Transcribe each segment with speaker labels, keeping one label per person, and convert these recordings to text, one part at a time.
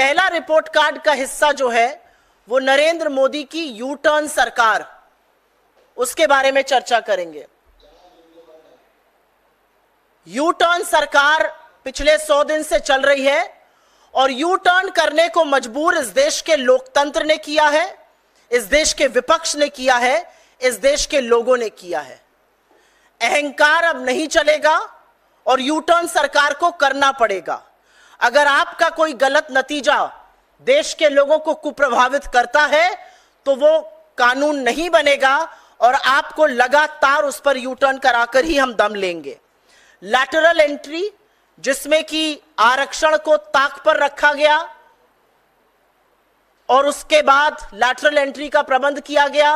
Speaker 1: पहला report card का हिस्सा जो है वो नरेंद्र मोदी की यू टर्न सरकार उसके बारे में चर्चा करेंगे यू टर्न सरकार पिछले सौ दिन से चल रही है और यू टर्न करने को मजबूर इस देश के लोकतंत्र ने किया है इस देश के विपक्ष ने किया है इस देश के लोगों ने किया है अहंकार अब नहीं चलेगा और यू टर्न सरकार को करना पड़ेगा अगर आपका कोई गलत नतीजा देश के लोगों को कुप्रभावित करता है तो वो कानून नहीं बनेगा और आपको लगातार उस पर यूटर्न कराकर ही हम दम लेंगे लैटरल एंट्री जिसमें कि आरक्षण को ताक पर रखा गया और उसके बाद लैटरल एंट्री का प्रबंध किया गया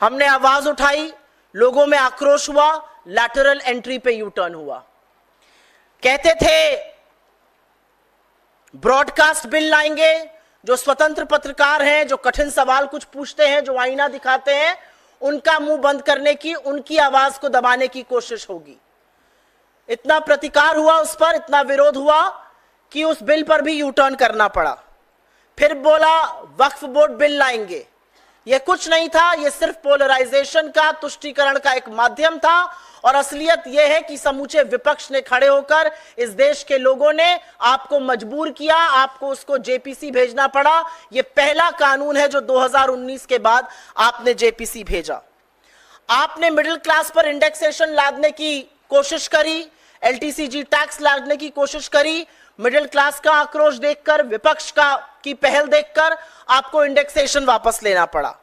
Speaker 1: हमने आवाज उठाई लोगों में आक्रोश हुआ लैटरल एंट्री पे यूटर्न हुआ कहते थे ब्रॉडकास्ट बिल लाएंगे जो स्वतंत्र पत्रकार हैं जो कठिन सवाल कुछ पूछते हैं जो आईना दिखाते हैं उनका मुंह बंद करने की उनकी आवाज को दबाने की कोशिश होगी इतना प्रतिकार हुआ उस पर इतना विरोध हुआ कि उस बिल पर भी यूटर्न करना पड़ा फिर बोला वक्फ बोर्ड बिल लाएंगे यह कुछ नहीं था यह सिर्फ पोलराइजेशन का तुष्टीकरण का एक माध्यम था और असलियत यह है कि समूचे विपक्ष ने खड़े होकर इस देश के लोगों ने आपको मजबूर किया आपको उसको जेपीसी भेजना पड़ा यह पहला कानून है जो 2019 के बाद आपने जेपीसी भेजा आपने मिडिल क्लास पर इंडेक्सेशन लादने की कोशिश करी एलटीसीजी टैक्स लादने की कोशिश करी मिडिल क्लास का आक्रोश देखकर विपक्ष का की पहल देखकर आपको इंडेक्सेशन वापस लेना पड़ा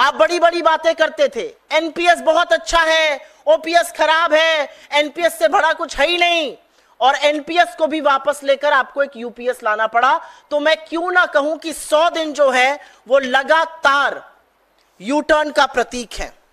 Speaker 1: आप बड़ी बड़ी बातें करते थे एनपीएस बहुत अच्छा है ओपीएस खराब है एनपीएस से बड़ा कुछ है ही नहीं और एनपीएस को भी वापस लेकर आपको एक यूपीएस लाना पड़ा तो मैं क्यों ना कहूं कि सौ दिन जो है वो लगातार यूटर्न का प्रतीक है